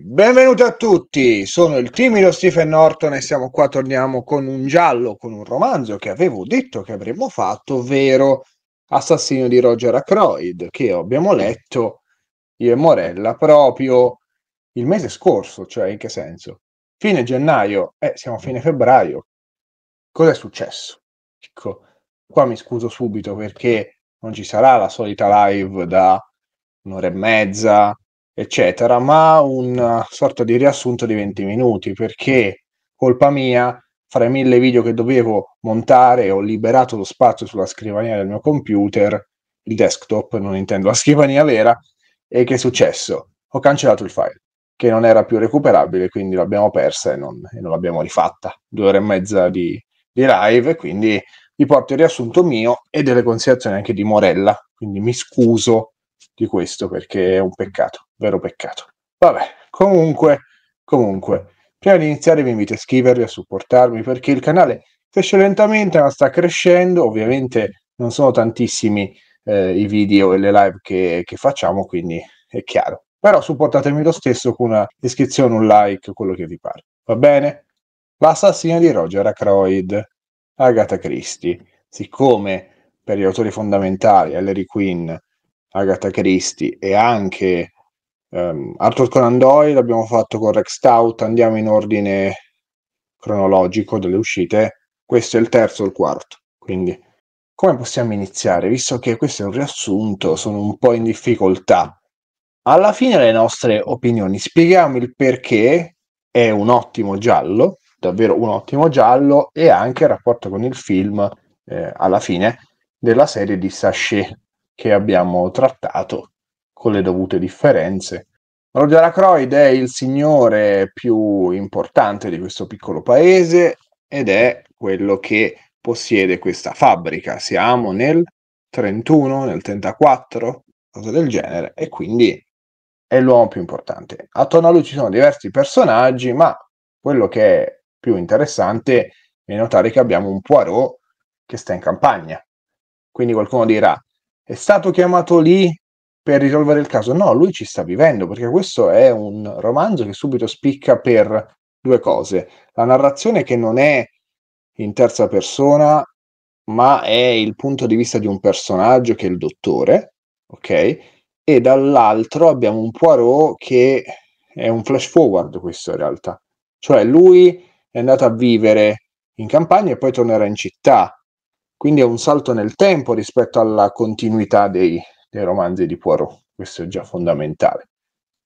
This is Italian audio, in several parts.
Benvenuti a tutti, sono il timido Stephen Norton e siamo qua, torniamo con un giallo, con un romanzo che avevo detto che avremmo fatto, ovvero Assassino di Roger Ackroyd, che abbiamo letto io e Morella proprio il mese scorso, cioè in che senso? Fine gennaio, eh, siamo a fine febbraio, cos'è successo? Ecco, qua mi scuso subito perché non ci sarà la solita live da un'ora e mezza, eccetera, ma una eh, sorta di riassunto di 20 minuti perché colpa mia, fra i mille video che dovevo montare ho liberato lo spazio sulla scrivania del mio computer, il desktop, non intendo la scrivania vera, e che è successo? Ho cancellato il file che non era più recuperabile, quindi l'abbiamo persa e non, e non l'abbiamo rifatta. Due ore e mezza di, di live, quindi vi porto il riassunto mio e delle considerazioni anche di Morella, quindi mi scuso di questo perché è un peccato vero peccato. Vabbè, comunque, comunque, prima di iniziare vi invito a iscrivervi, a supportarmi, perché il canale cresce lentamente, ma sta crescendo, ovviamente non sono tantissimi eh, i video e le live che, che facciamo, quindi è chiaro. Però supportatemi lo stesso con una iscrizione, un like, quello che vi pare. Va bene? L'assassino di Roger Ackroyd, Agatha Christie. Siccome per gli autori fondamentali, Harry Quinn, Agatha Christie e anche Um, Arthur Conan Doyle l'abbiamo fatto con Rex Stout, andiamo in ordine cronologico delle uscite. Questo è il terzo o il quarto, quindi come possiamo iniziare? Visto che questo è un riassunto, sono un po' in difficoltà. Alla fine le nostre opinioni, spieghiamo il perché è un ottimo giallo, davvero un ottimo giallo, e anche il rapporto con il film eh, alla fine della serie di Sachet che abbiamo trattato con le dovute differenze. Roger Acroyd è il signore più importante di questo piccolo paese ed è quello che possiede questa fabbrica. Siamo nel 31, nel 34, cose del genere, e quindi è l'uomo più importante. Attorno a lui ci sono diversi personaggi, ma quello che è più interessante è notare che abbiamo un Poirot che sta in campagna. Quindi qualcuno dirà, è stato chiamato lì per risolvere il caso. No, lui ci sta vivendo, perché questo è un romanzo che subito spicca per due cose. La narrazione che non è in terza persona, ma è il punto di vista di un personaggio che è il dottore, ok? E dall'altro abbiamo un Poirot che è un flash forward questo in realtà. Cioè lui è andato a vivere in campagna e poi tornerà in città. Quindi è un salto nel tempo rispetto alla continuità dei, dei romanzi di Poirot, questo è già fondamentale,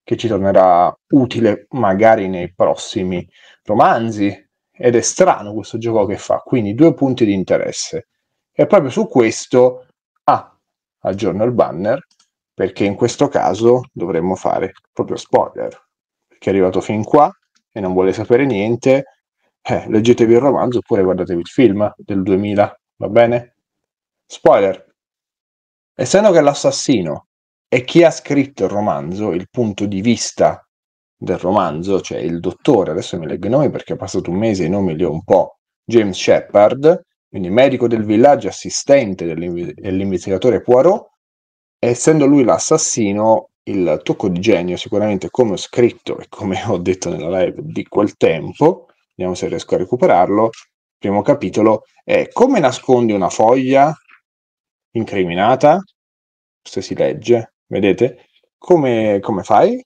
che ci tornerà utile magari nei prossimi romanzi ed è strano questo gioco che fa, quindi due punti di interesse. E proprio su questo A, ah, aggiorno il banner, perché in questo caso dovremmo fare proprio spoiler, perché è arrivato fin qua e non vuole sapere niente, eh, leggetevi il romanzo oppure guardatevi il film del 2000, va bene? Spoiler, Essendo che l'assassino è chi ha scritto il romanzo, il punto di vista del romanzo, cioè il dottore, adesso mi leggo i nomi perché è passato un mese, e i nomi li ho un po', James Shepard, quindi medico del villaggio, assistente dell'investigatore Poirot, essendo lui l'assassino, il tocco di genio sicuramente come ho scritto e come ho detto nella live di quel tempo, vediamo se riesco a recuperarlo, primo capitolo è come nascondi una foglia incriminata, se si legge, vedete? Come, come fai?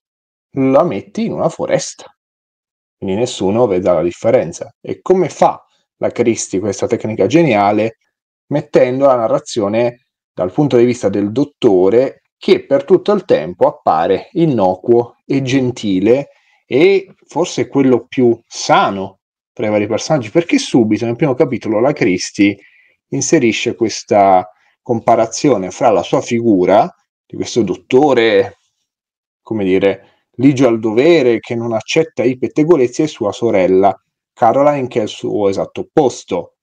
La metti in una foresta, quindi nessuno veda la differenza. E come fa la Christie questa tecnica geniale? Mettendo la narrazione dal punto di vista del dottore che per tutto il tempo appare innocuo e gentile e forse quello più sano tra i vari personaggi, perché subito nel primo capitolo la Christie inserisce questa comparazione fra la sua figura di questo dottore, come dire, ligio al dovere che non accetta i pettegolezzi e sua sorella Caroline che è il suo esatto opposto.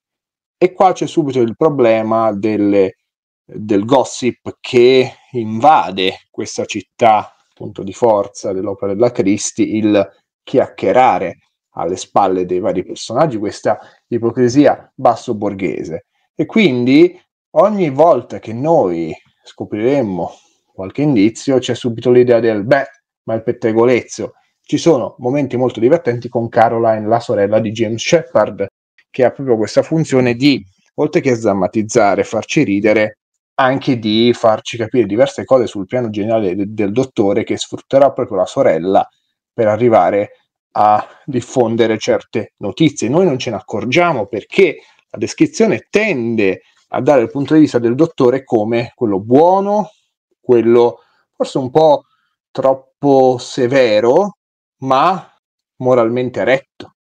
E qua c'è subito il problema delle, del gossip che invade questa città, punto di forza dell'opera della Cristi, il chiacchierare alle spalle dei vari personaggi, questa ipocrisia basso borghese. E quindi ogni volta che noi scopriremo qualche indizio c'è subito l'idea del beh, ma il pettegolezzo. Ci sono momenti molto divertenti con Caroline, la sorella di James Shepard, che ha proprio questa funzione di, oltre che sdrammatizzare, farci ridere, anche di farci capire diverse cose sul piano generale de- del dottore che sfrutterà proprio la sorella per arrivare a diffondere certe notizie. Noi non ce ne accorgiamo perché la descrizione tende a dare il punto di vista del dottore come quello buono, quello forse un po' troppo severo, ma moralmente retto.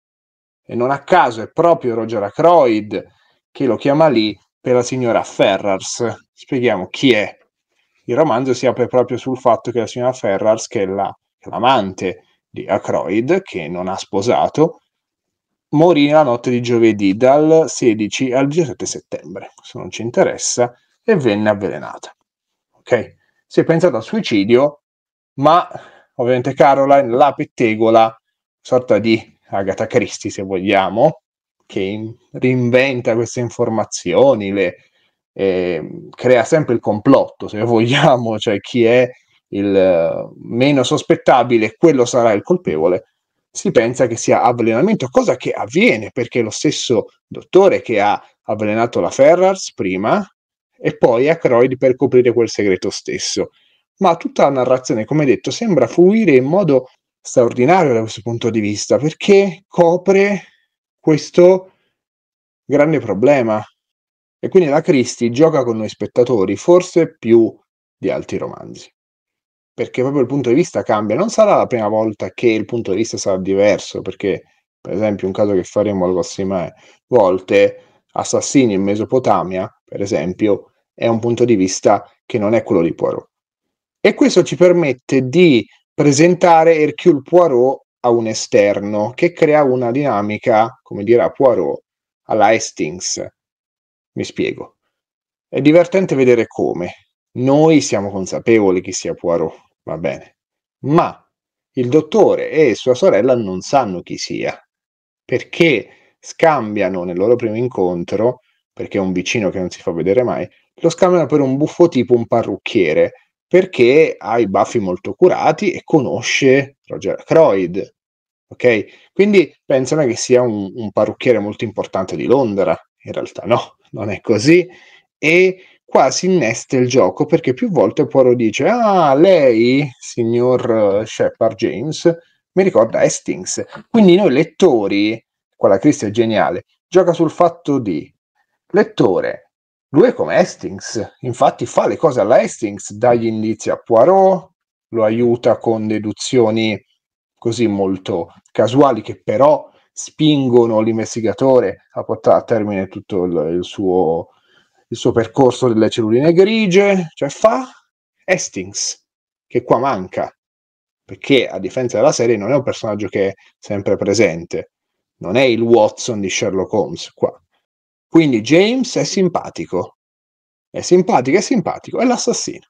E non a caso è proprio Roger Acroyd che lo chiama lì per la signora Ferrars. Spieghiamo chi è. Il romanzo si apre proprio sul fatto che la signora Ferrars, che è la, l'amante di Acroyd, che non ha sposato, morì la notte di giovedì dal 16 al 17 settembre, se non ci interessa, e venne avvelenata. Ok? Si è pensato al suicidio, ma ovviamente Caroline la pettegola, sorta di Agatha Christie se vogliamo, che reinventa queste informazioni, le, eh, crea sempre il complotto se vogliamo, cioè chi è il eh, meno sospettabile, quello sarà il colpevole si pensa che sia avvelenamento, cosa che avviene perché lo stesso dottore che ha avvelenato la Ferrars prima e poi a Acroid per coprire quel segreto stesso. Ma tutta la narrazione, come detto, sembra fluire in modo straordinario da questo punto di vista perché copre questo grande problema. E quindi la Christie gioca con noi spettatori forse più di altri romanzi perché proprio il punto di vista cambia. Non sarà la prima volta che il punto di vista sarà diverso, perché per esempio un caso che faremo le prossime volte, Assassini in Mesopotamia, per esempio, è un punto di vista che non è quello di Poirot. E questo ci permette di presentare Hercule Poirot a un esterno che crea una dinamica, come dirà Poirot, alla Hastings. Mi spiego. È divertente vedere come. Noi siamo consapevoli chi sia Poirot, va bene, ma il dottore e sua sorella non sanno chi sia, perché scambiano nel loro primo incontro, perché è un vicino che non si fa vedere mai, lo scambiano per un buffo tipo un parrucchiere, perché ha i baffi molto curati e conosce Roger Croyd. Ok? Quindi pensano che sia un, un parrucchiere molto importante di Londra. In realtà no, non è così. E qua si innesta il gioco perché più volte Poirot dice ah lei, signor eh, Shepard James, mi ricorda Hastings. Quindi noi lettori, qua la Cristi è geniale, gioca sul fatto di lettore, lui è come Hastings, infatti fa le cose alla Hastings, dà gli indizi a Poirot, lo aiuta con deduzioni così molto casuali che però spingono l'investigatore a portare a termine tutto il, il suo il suo percorso delle celluline grigie, cioè fa Hastings, che qua manca, perché a differenza della serie non è un personaggio che è sempre presente, non è il Watson di Sherlock Holmes qua. Quindi James è simpatico, è simpatico, è simpatico, è l'assassino.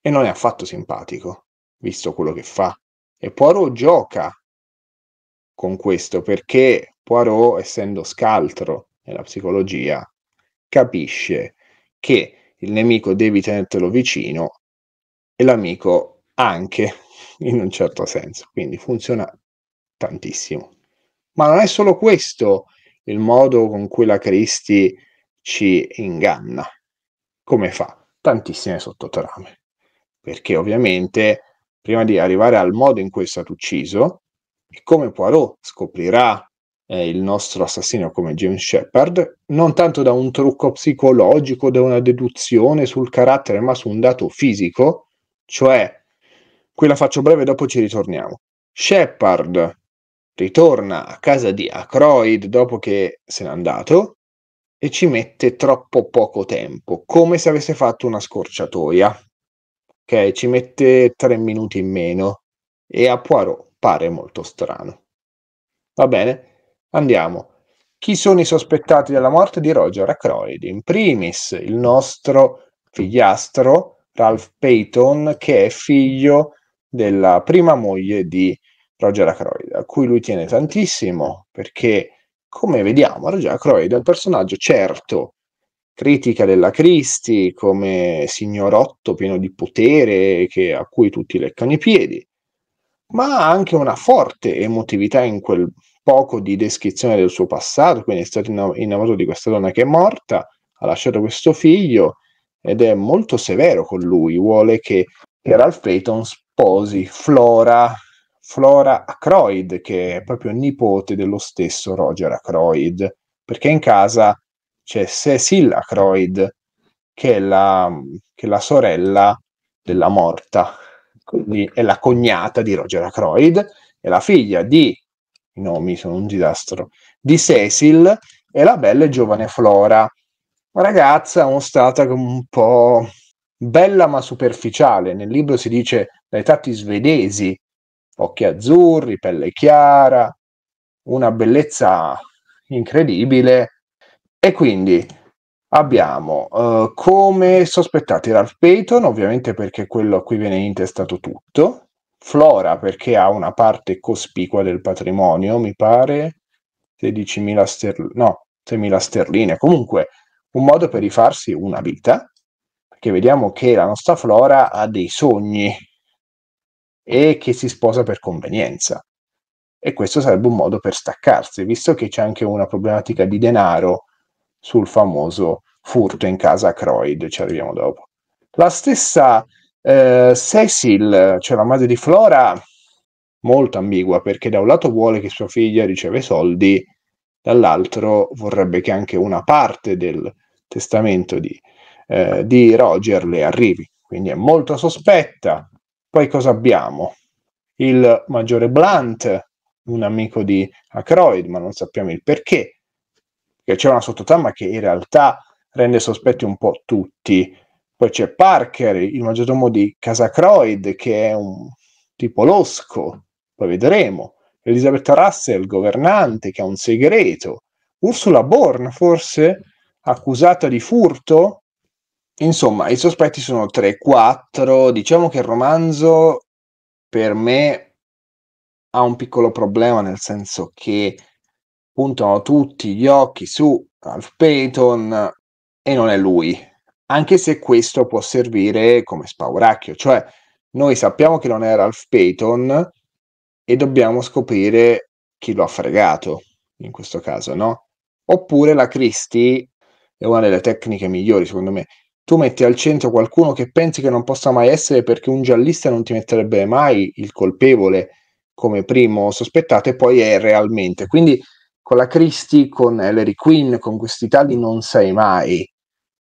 E non è affatto simpatico, visto quello che fa. E Poirot gioca con questo, perché Poirot, essendo scaltro nella psicologia, capisce che il nemico devi tenertelo vicino e l'amico anche, in un certo senso. Quindi funziona tantissimo. Ma non è solo questo il modo con cui la Cristi ci inganna. Come fa? Tantissime sottotrame. Perché ovviamente, prima di arrivare al modo in cui è stato ucciso, e come Poirot scoprirà eh, il nostro assassino come James Shepard, non tanto da un trucco psicologico, da una deduzione sul carattere, ma su un dato fisico, cioè, qui la faccio breve, e dopo ci ritorniamo. Shepard ritorna a casa di Acroid dopo che se n'è andato e ci mette troppo poco tempo, come se avesse fatto una scorciatoia. Ok, ci mette tre minuti in meno e a Poirot pare molto strano. Va bene? Andiamo. Chi sono i sospettati della morte di Roger Ackroyd? In primis il nostro figliastro Ralph Payton, che è figlio della prima moglie di Roger Ackroyd, a cui lui tiene tantissimo perché, come vediamo, Roger Ackroyd è un personaggio certo, critica della Cristi, come signorotto pieno di potere che, a cui tutti leccano i piedi, ma ha anche una forte emotività in quel poco di descrizione del suo passato, quindi è stato innamorato di questa donna che è morta, ha lasciato questo figlio ed è molto severo con lui, vuole che, che Ralph Clayton sposi Flora, Flora Acroyd, che è proprio nipote dello stesso Roger Acroyd, perché in casa c'è Cecil Acroyd, che è la, che è la sorella della morta, quindi è la cognata di Roger Acroyd, è la figlia di i nomi sono un disastro, di Cecil e la bella e giovane Flora, ragazza mostrata come un po' bella ma superficiale. Nel libro si dice dai tatti svedesi, occhi azzurri, pelle chiara, una bellezza incredibile. E quindi abbiamo uh, come sospettati Ralph Payton, ovviamente perché quello a cui viene intestato tutto, Flora perché ha una parte cospicua del patrimonio, mi pare 16.000 sterline, no, 6.000 sterline, comunque un modo per rifarsi una vita, perché vediamo che la nostra Flora ha dei sogni e che si sposa per convenienza. E questo sarebbe un modo per staccarsi, visto che c'è anche una problematica di denaro sul famoso furto in casa a Croyd, ci arriviamo dopo. La stessa eh, Cecil, cioè la madre di Flora, molto ambigua perché da un lato vuole che sua figlia riceve soldi, dall'altro vorrebbe che anche una parte del testamento di, eh, di Roger le arrivi. Quindi è molto sospetta. Poi cosa abbiamo? Il maggiore Blunt, un amico di Acroid, ma non sappiamo il perché, Che c'è una sottotamma che in realtà rende sospetti un po' tutti. Poi c'è Parker, il maggiordomo di Casa Casacroid, che è un tipo losco, poi vedremo. Elisabetta Russell, governante, che ha un segreto. Ursula Bourne, forse, accusata di furto. Insomma, i sospetti sono 3-4. Diciamo che il romanzo, per me, ha un piccolo problema, nel senso che puntano tutti gli occhi su Alf Payton e non è lui anche se questo può servire come spauracchio, cioè noi sappiamo che non è Ralph Payton e dobbiamo scoprire chi lo ha fregato in questo caso, no? Oppure la Christie è una delle tecniche migliori, secondo me. Tu metti al centro qualcuno che pensi che non possa mai essere perché un giallista non ti metterebbe mai il colpevole come primo sospettato e poi è realmente. Quindi con la Christie, con Ellery Quinn, con questi tali non sai mai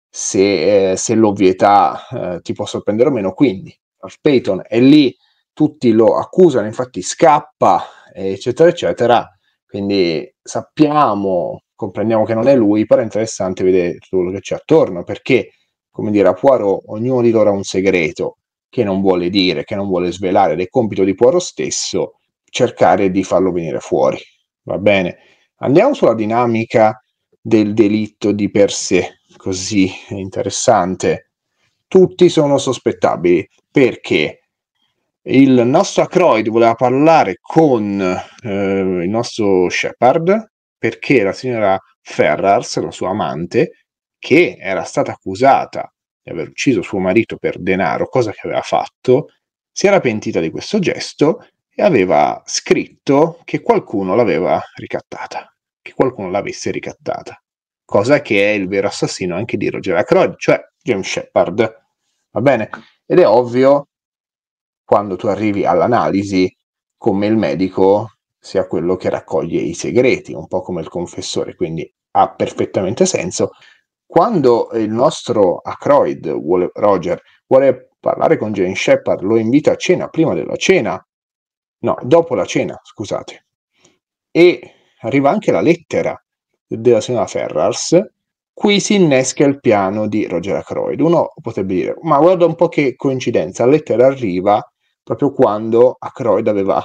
se, eh, se l'ovvietà eh, ti può sorprendere o meno. Quindi George Payton è lì, tutti lo accusano, infatti scappa, eccetera, eccetera. Quindi sappiamo, comprendiamo che non è lui, però è interessante vedere tutto quello che c'è attorno, perché, come dire, a Poirot ognuno di loro ha un segreto che non vuole dire, che non vuole svelare, ed è compito di Poirot stesso cercare di farlo venire fuori. Va bene? Andiamo sulla dinamica del delitto di per sé, così interessante, tutti sono sospettabili perché il nostro Acroid voleva parlare con eh, il nostro Shepard perché la signora Ferrars, la sua amante, che era stata accusata di aver ucciso suo marito per denaro, cosa che aveva fatto, si era pentita di questo gesto e aveva scritto che qualcuno l'aveva ricattata, che qualcuno l'avesse ricattata cosa che è il vero assassino anche di Roger Ackroyd, cioè James Shepard. Va bene? Ed è ovvio, quando tu arrivi all'analisi, come il medico sia quello che raccoglie i segreti, un po' come il confessore, quindi ha perfettamente senso. Quando il nostro Ackroyd, vuole, Roger, vuole parlare con James Shepard, lo invita a cena prima della cena, no, dopo la cena, scusate, e arriva anche la lettera della signora Ferrars, qui si innesca il piano di Roger Ackroyd. Uno potrebbe dire, ma guarda un po' che coincidenza, la lettera arriva proprio quando Ackroyd aveva...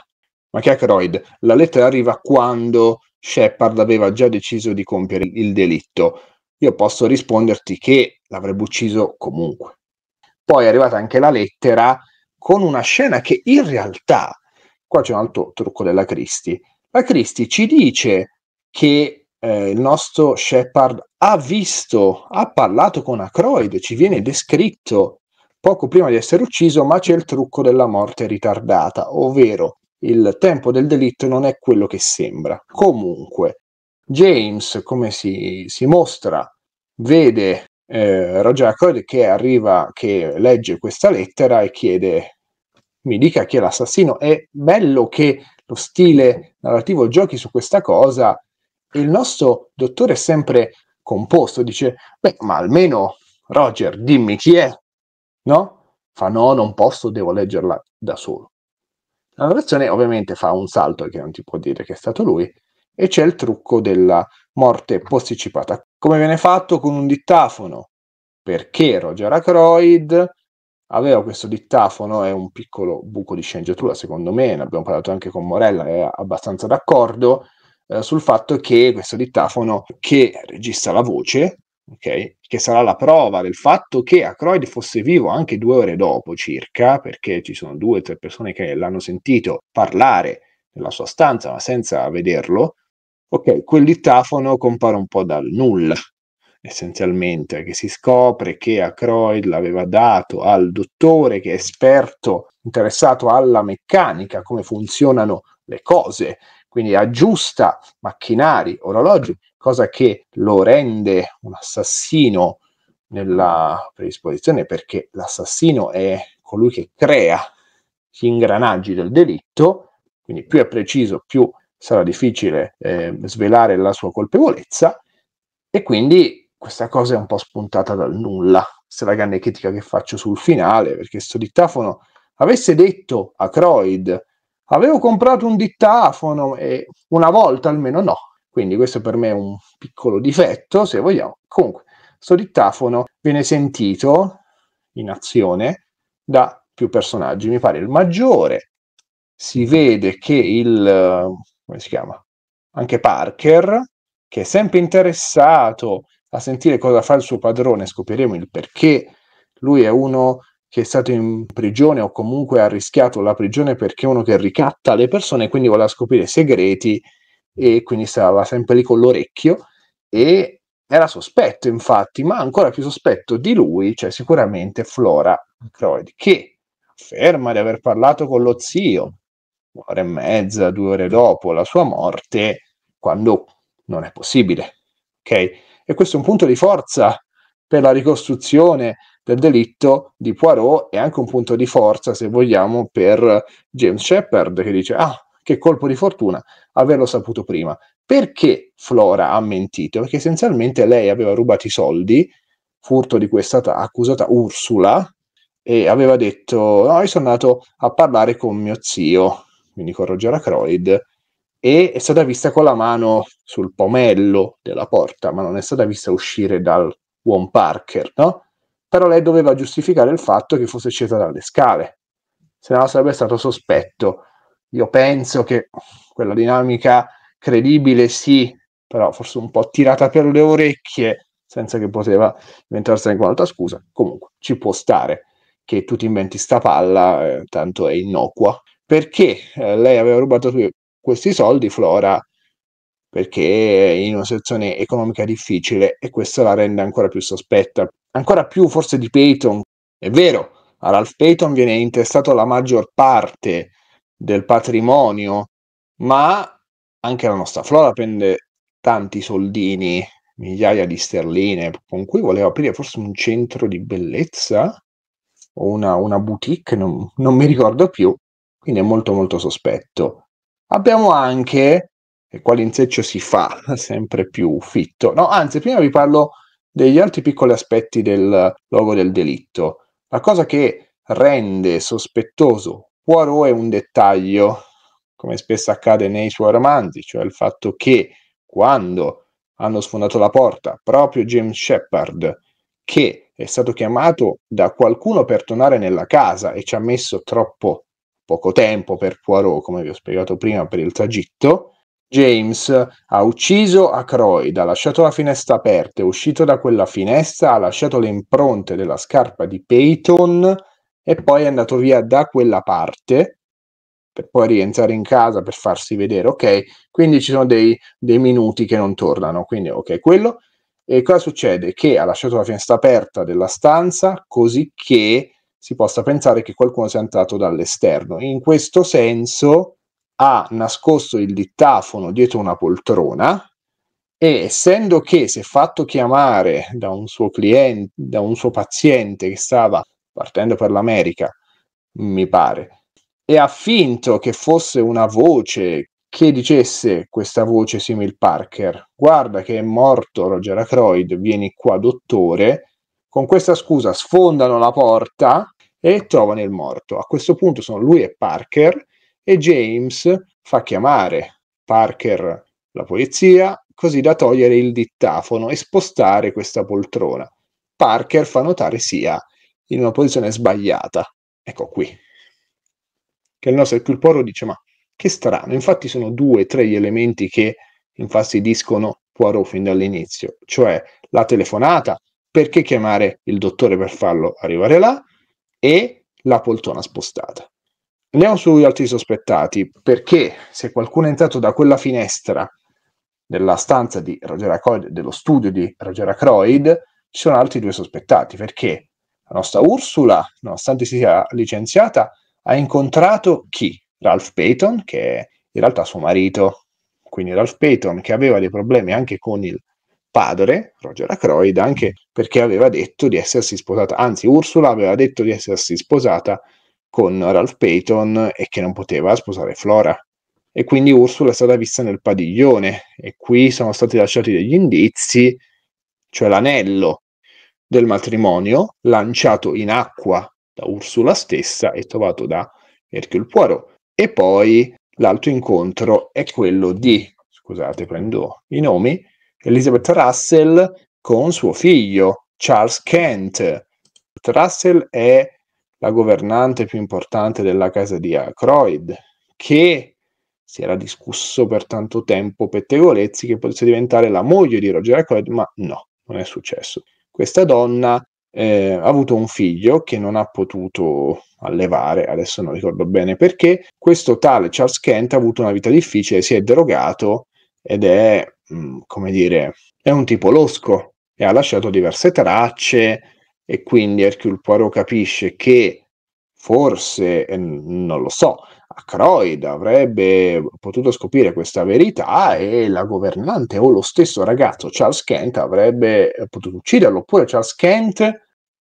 Ma che Ackroyd? La lettera arriva quando Shepard aveva già deciso di compiere il delitto. Io posso risponderti che l'avrebbe ucciso comunque. Poi è arrivata anche la lettera con una scena che in realtà, qua c'è un altro trucco della Christie, la Christie ci dice che eh, il nostro Shepard ha visto, ha parlato con Acroid, ci viene descritto poco prima di essere ucciso, ma c'è il trucco della morte ritardata, ovvero il tempo del delitto non è quello che sembra. Comunque, James, come si, si mostra, vede eh, Roger Accord che arriva, che legge questa lettera e chiede mi dica chi è l'assassino. È bello che lo stile narrativo giochi su questa cosa il nostro dottore è sempre composto, dice, beh, ma almeno Roger, dimmi chi è, no? Fa no, non posso, devo leggerla da solo. La narrazione ovviamente fa un salto che non ti può dire che è stato lui e c'è il trucco della morte posticipata. Come viene fatto con un dittafono? Perché Roger Ackroyd aveva questo dittafono, è un piccolo buco di sceneggiatura secondo me, ne abbiamo parlato anche con Morella, è abbastanza d'accordo, eh, sul fatto che questo dittafono che registra la voce, okay, che sarà la prova del fatto che Acroyd fosse vivo anche due ore dopo circa, perché ci sono due o tre persone che l'hanno sentito parlare nella sua stanza ma senza vederlo, ok, quel dittafono compare un po' dal nulla, essenzialmente, che si scopre che Acroyd l'aveva dato al dottore che è esperto, interessato alla meccanica, come funzionano le cose, quindi aggiusta macchinari, orologi, cosa che lo rende un assassino nella predisposizione perché l'assassino è colui che crea gli ingranaggi del delitto, quindi più è preciso, più sarà difficile eh, svelare la sua colpevolezza e quindi questa cosa è un po' spuntata dal nulla. Questa è la grande critica che faccio sul finale, perché sto dittafono avesse detto a Croyd Avevo comprato un dittafono e una volta almeno no, quindi questo per me è un piccolo difetto, se vogliamo. Comunque, questo dittafono viene sentito in azione da più personaggi, mi pare il maggiore. Si vede che il come si chiama? Anche Parker, che è sempre interessato a sentire cosa fa il suo padrone, scopriremo il perché. Lui è uno che è stato in prigione o comunque ha rischiato la prigione perché è uno che ricatta le persone, quindi voleva scoprire segreti e quindi stava sempre lì con l'orecchio e era sospetto infatti, ma ancora più sospetto di lui, cioè sicuramente Flora Croyd, che afferma di aver parlato con lo zio un'ora e mezza, due ore dopo la sua morte, quando non è possibile. Ok? E questo è un punto di forza per la ricostruzione del delitto di Poirot è anche un punto di forza, se vogliamo, per James Shepard che dice, ah, che colpo di fortuna averlo saputo prima. Perché Flora ha mentito? Perché essenzialmente lei aveva rubato i soldi, furto di cui è stata accusata Ursula, e aveva detto, no, io sono andato a parlare con mio zio, quindi con Roger Acroyd, e è stata vista con la mano sul pomello della porta, ma non è stata vista uscire dal One Parker, no? però lei doveva giustificare il fatto che fosse scesa dalle scale, se no sarebbe stato sospetto. Io penso che quella dinamica credibile sì, però forse un po' tirata per le orecchie, senza che poteva inventarsene un'altra scusa. Comunque, ci può stare che tu ti inventi sta palla, eh, tanto è innocua. Perché eh, lei aveva rubato questi soldi, Flora perché è in una situazione economica difficile e questo la rende ancora più sospetta. Ancora più forse di Peyton. È vero, a Ralph Peyton viene intestato la maggior parte del patrimonio, ma anche la nostra flora prende tanti soldini, migliaia di sterline, con cui voleva aprire forse un centro di bellezza o una, una boutique, non, non mi ricordo più, quindi è molto molto sospetto. Abbiamo anche e quale inseccio si fa sempre più fitto. No, anzi, prima vi parlo degli altri piccoli aspetti del logo del delitto. La cosa che rende sospettoso Poirot è un dettaglio, come spesso accade nei suoi romanzi, cioè il fatto che quando hanno sfondato la porta proprio James Shepard, che è stato chiamato da qualcuno per tornare nella casa e ci ha messo troppo poco tempo per Poirot, come vi ho spiegato prima, per il tragitto, James ha ucciso Ackroyd, ha lasciato la finestra aperta, è uscito da quella finestra, ha lasciato le impronte della scarpa di Peyton e poi è andato via da quella parte per poi rientrare in casa per farsi vedere, ok? Quindi ci sono dei, dei minuti che non tornano, quindi ok, quello. E cosa succede? Che ha lasciato la finestra aperta della stanza così che si possa pensare che qualcuno sia entrato dall'esterno. In questo senso ha nascosto il dittafono dietro una poltrona e essendo che si è fatto chiamare da un suo cliente, da un suo paziente che stava partendo per l'America, mi pare, e ha finto che fosse una voce che dicesse questa voce simil Parker, guarda che è morto Roger Acroyd, vieni qua dottore, con questa scusa sfondano la porta e trovano il morto. A questo punto sono lui e Parker e James fa chiamare Parker la polizia così da togliere il dittafono e spostare questa poltrona. Parker fa notare sia in una posizione sbagliata. Ecco qui. Che il nostro Hercule dice ma che strano, infatti sono due o tre gli elementi che infastidiscono Poirot fin dall'inizio, cioè la telefonata, perché chiamare il dottore per farlo arrivare là e la poltrona spostata. Andiamo sugli altri sospettati, perché se qualcuno è entrato da quella finestra della stanza di Roger Acroyd, dello studio di Roger Acroyd, ci sono altri due sospettati, perché la nostra Ursula, nonostante si sia licenziata, ha incontrato chi? Ralph Payton, che è in realtà suo marito, quindi Ralph Payton che aveva dei problemi anche con il padre, Roger Acroyd, anche perché aveva detto di essersi sposata, anzi Ursula aveva detto di essersi sposata con Ralph Payton e che non poteva sposare Flora. E quindi Ursula è stata vista nel padiglione e qui sono stati lasciati degli indizi, cioè l'anello del matrimonio lanciato in acqua da Ursula stessa e trovato da Hercule Poirot. E poi l'altro incontro è quello di, scusate prendo i nomi, Elizabeth Russell con suo figlio Charles Kent. Russell è la governante più importante della casa di Acroyd, che si era discusso per tanto tempo pettegolezzi che potesse diventare la moglie di Roger Acroyd, ma no, non è successo. Questa donna eh, ha avuto un figlio che non ha potuto allevare, adesso non ricordo bene perché, questo tale Charles Kent ha avuto una vita difficile, si è derogato ed è, mh, mm, come dire, è un tipo losco e ha lasciato diverse tracce e quindi Hercule Poirot capisce che forse, eh, non lo so, Acroid avrebbe potuto scoprire questa verità e la governante o lo stesso ragazzo Charles Kent avrebbe eh, potuto ucciderlo, oppure Charles Kent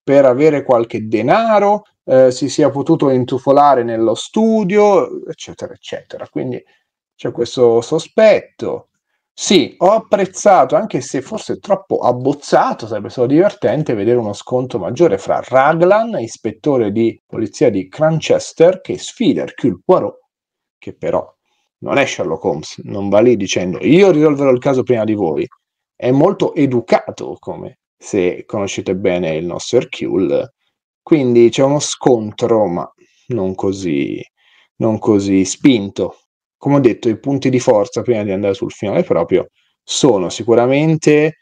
per avere qualche denaro eh, si sia potuto intufolare nello studio, eccetera, eccetera. Quindi c'è questo sospetto sì, ho apprezzato, anche se forse troppo abbozzato, sarebbe stato divertente vedere uno scontro maggiore fra Raglan, ispettore di polizia di Cranchester, che sfida Hercule Poirot, che però non è Sherlock Holmes, non va lì dicendo io risolverò il caso prima di voi. È molto educato, come se conoscete bene il nostro Hercule. Quindi c'è uno scontro, ma non così, non così spinto come ho detto, i punti di forza prima di andare sul finale proprio sono sicuramente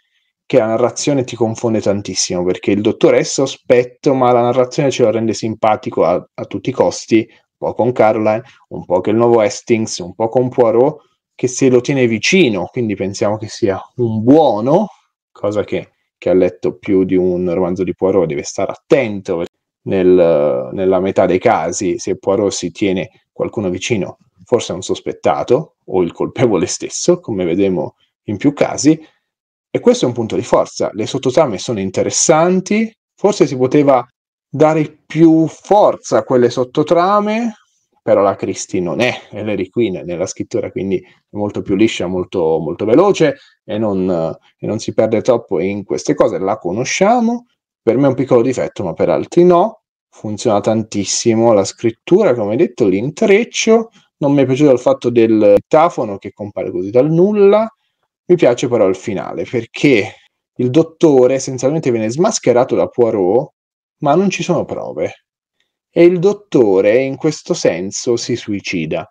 che la narrazione ti confonde tantissimo perché il dottore è sospetto, ma la narrazione ce lo rende simpatico a, a tutti i costi, un po' con Caroline, un po' che il nuovo Hastings, un po' con Poirot, che se lo tiene vicino, quindi pensiamo che sia un buono, cosa che chi ha letto più di un romanzo di Poirot deve stare attento nel, nella metà dei casi, se Poirot si tiene qualcuno vicino forse un sospettato o il colpevole stesso, come vedremo in più casi, e questo è un punto di forza. Le sottotrame sono interessanti, forse si poteva dare più forza a quelle sottotrame, però la Christie non è Ellery Queen nella scrittura, quindi è molto più liscia, molto, molto veloce e non, e non si perde troppo in queste cose. La conosciamo, per me è un piccolo difetto, ma per altri no. Funziona tantissimo la scrittura, come detto, l'intreccio, non mi è piaciuto il fatto del tafono che compare così dal nulla. Mi piace però il finale perché il dottore essenzialmente viene smascherato da Poirot, ma non ci sono prove. E il dottore in questo senso si suicida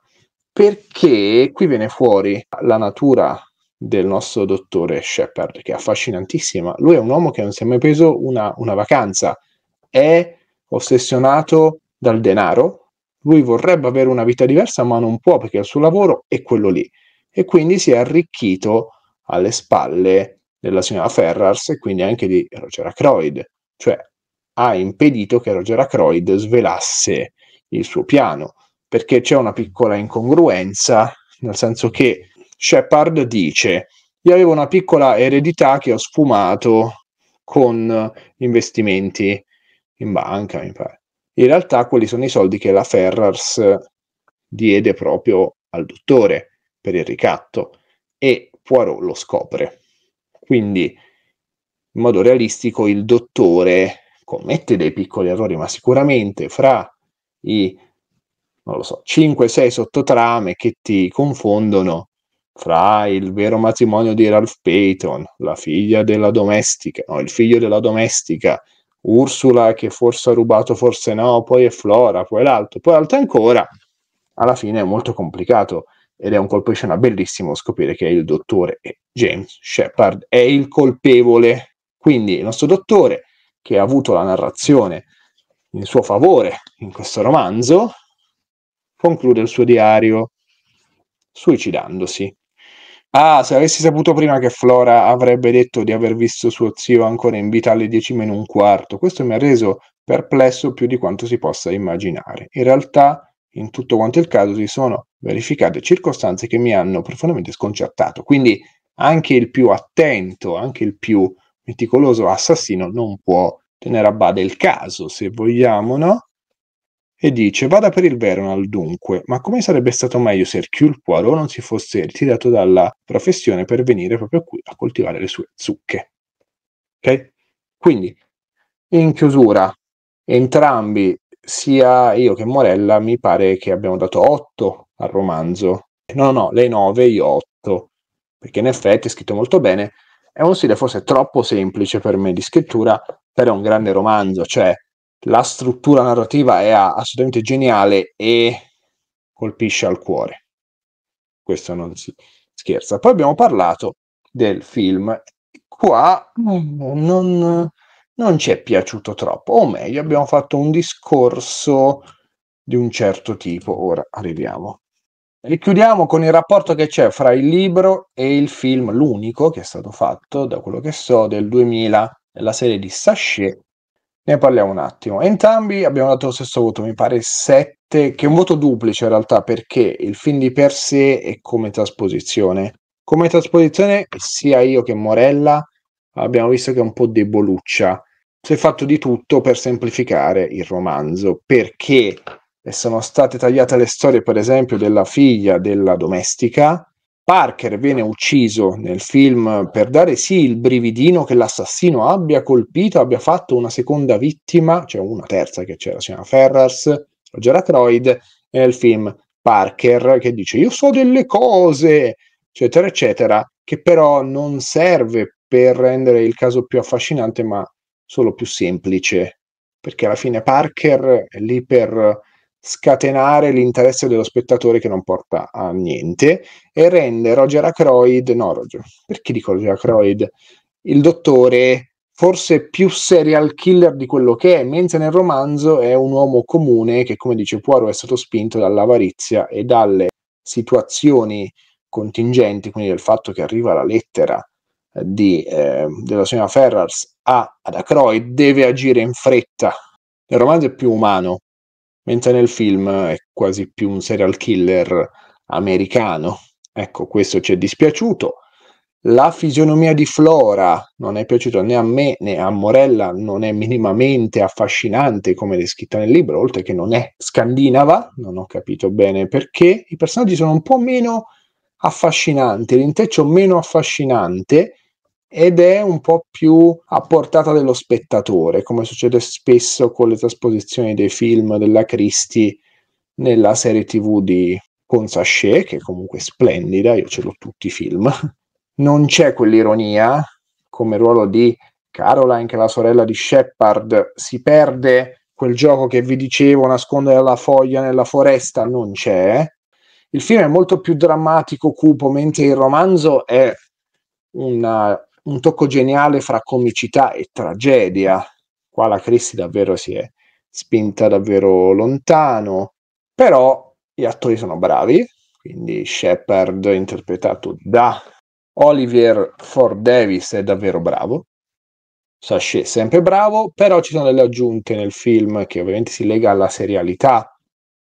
perché qui viene fuori la natura del nostro dottore Shepard, che è affascinantissima. Lui è un uomo che non si è mai preso una, una vacanza, è ossessionato dal denaro, lui vorrebbe avere una vita diversa, ma non può perché il suo lavoro è quello lì. E quindi si è arricchito alle spalle della signora Ferrars e quindi anche di Roger Acroyd, cioè ha impedito che Roger Acroyd svelasse il suo piano, perché c'è una piccola incongruenza, nel senso che Shepard dice io avevo una piccola eredità che ho sfumato con investimenti in banca, mi pare in realtà quelli sono i soldi che la Ferrars diede proprio al dottore per il ricatto e Poirot lo scopre. Quindi, in modo realistico, il dottore commette dei piccoli errori, ma sicuramente fra i non lo so, 5-6 sottotrame che ti confondono fra il vero matrimonio di Ralph Payton, la figlia della domestica, no, il figlio della domestica Ursula che forse ha rubato, forse no, poi è Flora, poi l'altro, poi l'altro ancora, alla fine è molto complicato ed è un colpo di scena bellissimo scoprire che il dottore James Shepard è il colpevole. Quindi il nostro dottore, che ha avuto la narrazione in suo favore in questo romanzo, conclude il suo diario suicidandosi. Ah, se avessi saputo prima che Flora avrebbe detto di aver visto suo zio ancora in vita alle 10 meno un quarto, questo mi ha reso perplesso più di quanto si possa immaginare. In realtà, in tutto quanto il caso, si sono verificate circostanze che mi hanno profondamente sconcertato. Quindi anche il più attento, anche il più meticoloso assassino non può tenere a bada il caso, se vogliamo, no? e dice vada per il Veronal dunque, ma come sarebbe stato meglio se Hercule Poirot non si fosse ritirato dalla professione per venire proprio qui a coltivare le sue zucche. Ok? Quindi, in chiusura, entrambi, sia io che Morella, mi pare che abbiamo dato 8 al romanzo. No, no, le 9, io 8, perché in effetti è scritto molto bene. È un stile forse troppo semplice per me di scrittura, però è un grande romanzo, cioè la struttura narrativa è assolutamente geniale e colpisce al cuore. Questo non si scherza. Poi abbiamo parlato del film. Qua non, non ci è piaciuto troppo, o meglio, abbiamo fatto un discorso di un certo tipo. Ora arriviamo. E chiudiamo con il rapporto che c'è fra il libro e il film, l'unico che è stato fatto, da quello che so, del 2000, nella serie di Sachet, ne parliamo un attimo. Entrambi abbiamo dato lo stesso voto, mi pare 7, che è un voto duplice in realtà perché il film di per sé è come trasposizione. Come trasposizione sia io che Morella abbiamo visto che è un po' deboluccia. Si è fatto di tutto per semplificare il romanzo, perché sono state tagliate le storie, per esempio, della figlia della domestica, Parker viene ucciso nel film per dare sì il brividino che l'assassino abbia colpito, abbia fatto una seconda vittima, cioè una terza che c'era, si chiama Ferrars, Roger Ackroyd, nel film Parker che dice io so delle cose, eccetera, eccetera, che però non serve per rendere il caso più affascinante, ma solo più semplice, perché alla fine Parker è lì per scatenare l'interesse dello spettatore che non porta a niente e rende Roger Acroyd, no Roger, perché dico Roger Acroyd? Il dottore forse più serial killer di quello che è, mentre nel romanzo è un uomo comune che, come dice Poirot, è stato spinto dall'avarizia e dalle situazioni contingenti, quindi del fatto che arriva la lettera eh, di, eh, della signora Ferrars a, ad Acroyd, deve agire in fretta. Il romanzo è più umano, mentre nel film è quasi più un serial killer americano. Ecco, questo ci è dispiaciuto. La fisionomia di Flora non è piaciuta né a me né a Morella, non è minimamente affascinante come descritta nel libro, oltre che non è scandinava, non ho capito bene perché. I personaggi sono un po' meno affascinanti, l'intreccio meno affascinante ed è un po' più a portata dello spettatore, come succede spesso con le trasposizioni dei film della Christie nella serie tv di Consachet, che è comunque splendida, io ce l'ho tutti i film. Non c'è quell'ironia come ruolo di Caroline, che è la sorella di Shepard, si perde quel gioco che vi dicevo, nascondere la foglia nella foresta, non c'è. Il film è molto più drammatico, cupo, mentre il romanzo è una un tocco geniale fra comicità e tragedia. Qua la Cristi davvero si è spinta davvero lontano, però gli attori sono bravi, quindi Shepard interpretato da Olivier Ford Davis è davvero bravo, Sachet sempre bravo, però ci sono delle aggiunte nel film che ovviamente si lega alla serialità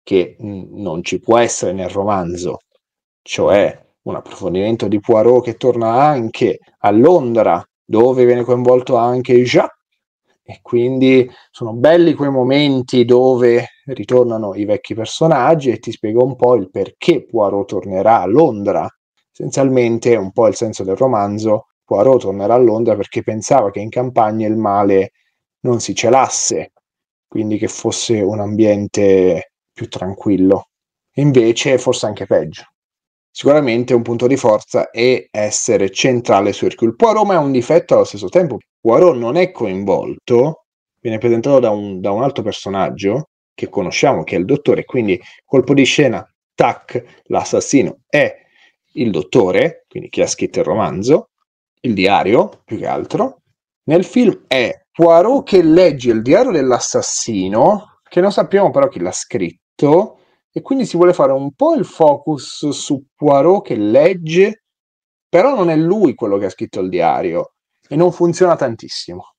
che mm, non ci può essere nel romanzo, cioè un approfondimento di Poirot che torna anche a Londra, dove viene coinvolto anche Jacques. E quindi sono belli quei momenti dove ritornano i vecchi personaggi e ti spiego un po' il perché Poirot tornerà a Londra. Essenzialmente un po' il senso del romanzo, Poirot tornerà a Londra perché pensava che in campagna il male non si celasse, quindi che fosse un ambiente più tranquillo. Invece forse anche peggio sicuramente un punto di forza è essere centrale su Hercule Poirot, ma è un difetto allo stesso tempo. Poirot non è coinvolto, viene presentato da un, da un altro personaggio che conosciamo, che è il dottore, quindi colpo di scena, tac, l'assassino è il dottore, quindi chi ha scritto il romanzo, il diario più che altro. Nel film è Poirot che legge il diario dell'assassino, che non sappiamo però chi l'ha scritto, e quindi si vuole fare un po' il focus su Poirot che legge, però non è lui quello che ha scritto il diario e non funziona tantissimo.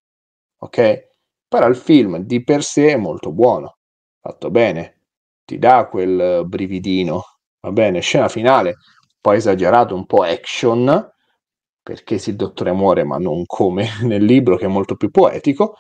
Ok? Però il film di per sé è molto buono, fatto bene, ti dà quel brividino, va bene, scena finale, un po' esagerato, un po' action, perché sì, il dottore muore, ma non come nel libro che è molto più poetico.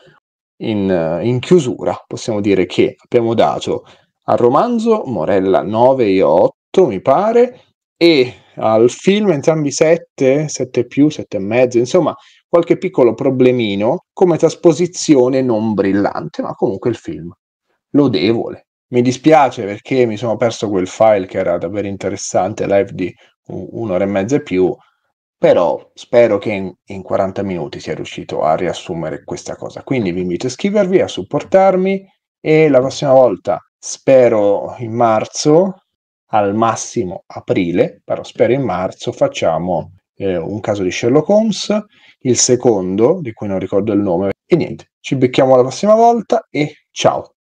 In, in chiusura possiamo dire che abbiamo dato al romanzo Morella 9 e 8 mi pare e al film entrambi 7, 7 più, 7 e mezzo, insomma qualche piccolo problemino come trasposizione non brillante, ma comunque il film lodevole. Mi dispiace perché mi sono perso quel file che era davvero interessante, live di un'ora e mezza e più, però spero che in, in, 40 minuti sia riuscito a riassumere questa cosa. Quindi vi invito a iscrivervi, a supportarmi e la prossima volta spero in marzo, al massimo aprile, però spero in marzo facciamo eh, un caso di Sherlock Holmes, il secondo di cui non ricordo il nome e niente, ci becchiamo la prossima volta e ciao.